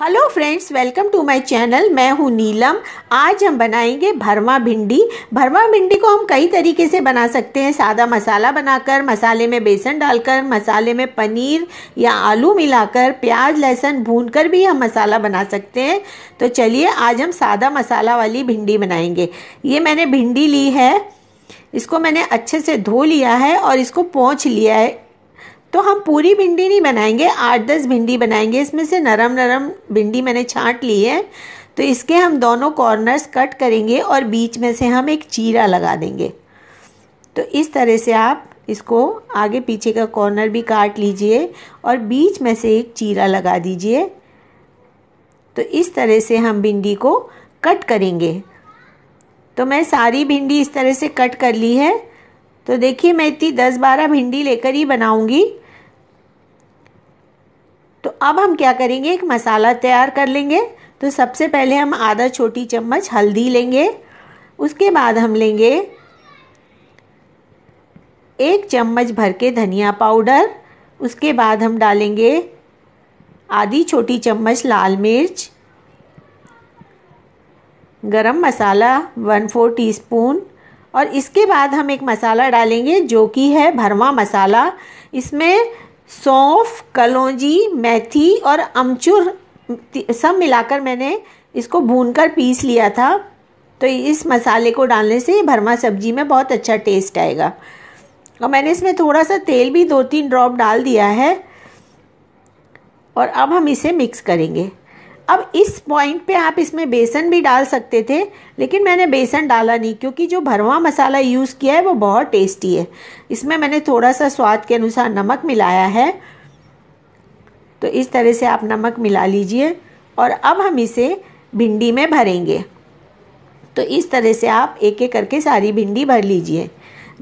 hello friends welcome to my channel मैं हूं नीलम आज हम बनाएंगे भरवा भिंडी भरवा भिंडी को हम कई तरीके से बना सकते हैं सादा मसाला बनाकर मसाले में बेसन डालकर मसाले में पनीर या आलू मिलाकर प्याज लहसुन भूनकर भी हम मसाला बना सकते हैं तो चलिए आज हम सादा मसाला वाली भिंडी बनाएंगे ये मैंने भिंडी ली है इसको मैंने अच्छे से धो लिया है और इसको पोंछ लिया है तो हम पूरी भिंडी नहीं बनाएंगे आठ दस भिंडी बनाएंगे इसमें से नरम नरम भिंडी मैंने छांट ली है तो इसके हम दोनों कॉर्नर्स कट करेंगे और बीच में से हम एक चीरा लगा देंगे तो इस तरह से आप इसको आगे पीछे का कॉर्नर भी काट लीजिए और बीच में से एक चीरा लगा दीजिए तो इस तरह से हम भिंडी को कट करेंगे तो मैं सारी भिंडी इस तरह से कट कर ली है तो देखिए मैं इतनी दस बारह भिंडी लेकर ही बनाऊंगी तो अब हम क्या करेंगे एक मसाला तैयार कर लेंगे तो सबसे पहले हम आधा छोटी चम्मच हल्दी लेंगे उसके बाद हम लेंगे एक चम्मच भर के धनिया पाउडर उसके बाद हम डालेंगे आधी छोटी चम्मच लाल मिर्च गरम मसाला वन फोर टीस्पून और इसके बाद हम एक मसाला डालेंगे जो कि है भरवा मसाला इसमें सौंफ कलौजी मेथी और अमचूर सब मिलाकर मैंने इसको भून कर पीस लिया था तो इस मसाले को डालने से भरमा सब्जी में बहुत अच्छा टेस्ट आएगा और मैंने इसमें थोड़ा सा तेल भी दो तीन ड्रॉप डाल दिया है और अब हम इसे मिक्स करेंगे अब इस पॉइंट पे आप इसमें बेसन भी डाल सकते थे लेकिन मैंने बेसन डाला नहीं क्योंकि जो भरवा मसाला यूज़ किया है वो बहुत टेस्टी है इसमें मैंने थोड़ा सा स्वाद के अनुसार नमक मिलाया है तो इस तरह से आप नमक मिला लीजिए और अब हम इसे भिंडी में भरेंगे तो इस तरह से आप एक एक करके सारी भिंडी भर लीजिए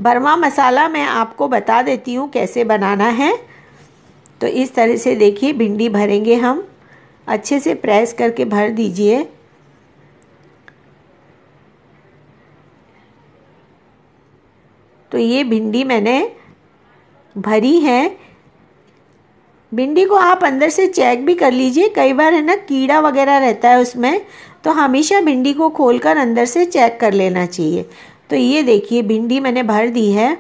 भरवा मसाला मैं आपको बता देती हूँ कैसे बनाना है तो इस तरह से देखिए भिंडी भरेंगे हम अच्छे से प्रेस करके भर दीजिए तो ये भिंडी मैंने भरी है भिंडी को आप अंदर से चेक भी कर लीजिए कई बार है ना कीड़ा वगैरह रहता है उसमें तो हमेशा भिंडी को खोलकर अंदर से चेक कर लेना चाहिए तो ये देखिए भिंडी मैंने भर दी है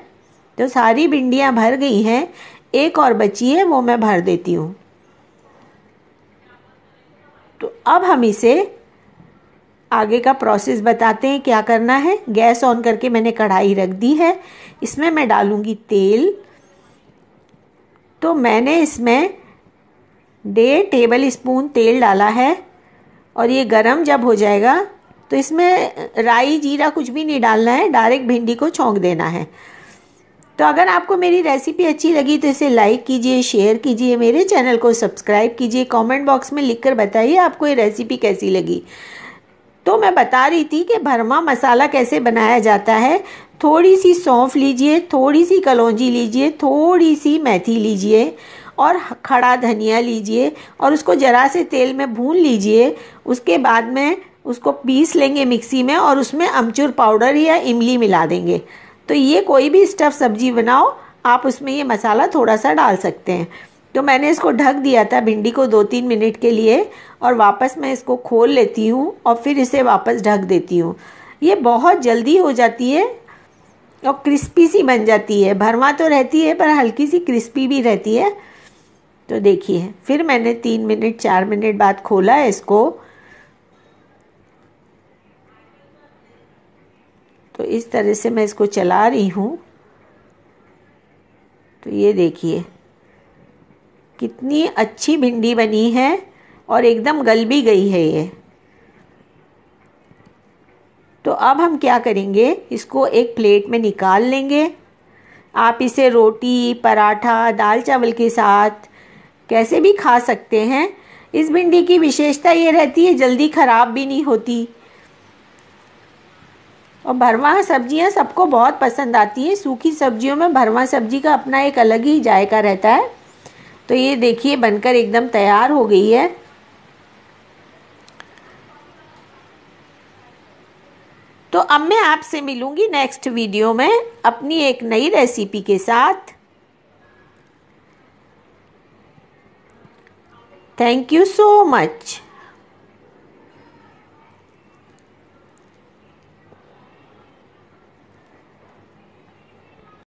तो सारी भिंडियाँ भर गई हैं एक और बची है वो मैं भर देती हूँ अब हम इसे आगे का प्रोसेस बताते हैं क्या करना है गैस ऑन करके मैंने कढ़ाई रख दी है इसमें मैं डालूँगी तेल तो मैंने इसमें डेढ़ टेबल स्पून तेल डाला है और ये गरम जब हो जाएगा तो इसमें राई जीरा कुछ भी नहीं डालना है डायरेक्ट भिंडी को छोंक देना है तो अगर आपको मेरी रेसिपी अच्छी लगी तो इसे लाइक कीजिए शेयर कीजिए मेरे चैनल को सब्सक्राइब कीजिए कमेंट बॉक्स में लिखकर बताइए आपको ये रेसिपी कैसी लगी तो मैं बता रही थी कि भरमा मसाला कैसे बनाया जाता है थोड़ी सी सौंफ लीजिए थोड़ी सी कलौजी लीजिए थोड़ी सी मेथी लीजिए और खड़ा धनिया लीजिए और उसको ज़रा से तेल में भून लीजिए उसके बाद में उसको पीस लेंगे मिक्सी में और उसमें अमचूर पाउडर या इमली मिला देंगे तो ये कोई भी स्टफ़ सब्जी बनाओ आप उसमें ये मसाला थोड़ा सा डाल सकते हैं तो मैंने इसको ढक दिया था भिंडी को दो तीन मिनट के लिए और वापस मैं इसको खोल लेती हूँ और फिर इसे वापस ढक देती हूँ ये बहुत जल्दी हो जाती है और क्रिस्पी सी बन जाती है भरवा तो रहती है पर हल्की सी क्रिस्पी भी रहती है तो देखिए फिर मैंने तीन मिनट चार मिनट बाद खोला है इसको तो इस तरह से मैं इसको चला रही हूँ तो ये देखिए कितनी अच्छी भिंडी बनी है और एकदम गल भी गई है ये तो अब हम क्या करेंगे इसको एक प्लेट में निकाल लेंगे आप इसे रोटी पराठा दाल चावल के साथ कैसे भी खा सकते हैं इस भिंडी की विशेषता ये रहती है जल्दी ख़राब भी नहीं होती और भरवा सब्जियां सबको बहुत पसंद आती हैं सूखी सब्जियों में भरवा सब्जी का अपना एक अलग ही जायका रहता है तो ये देखिए बनकर एकदम तैयार हो गई है तो अब मैं आपसे मिलूंगी नेक्स्ट वीडियो में अपनी एक नई रेसिपी के साथ थैंक यू सो मच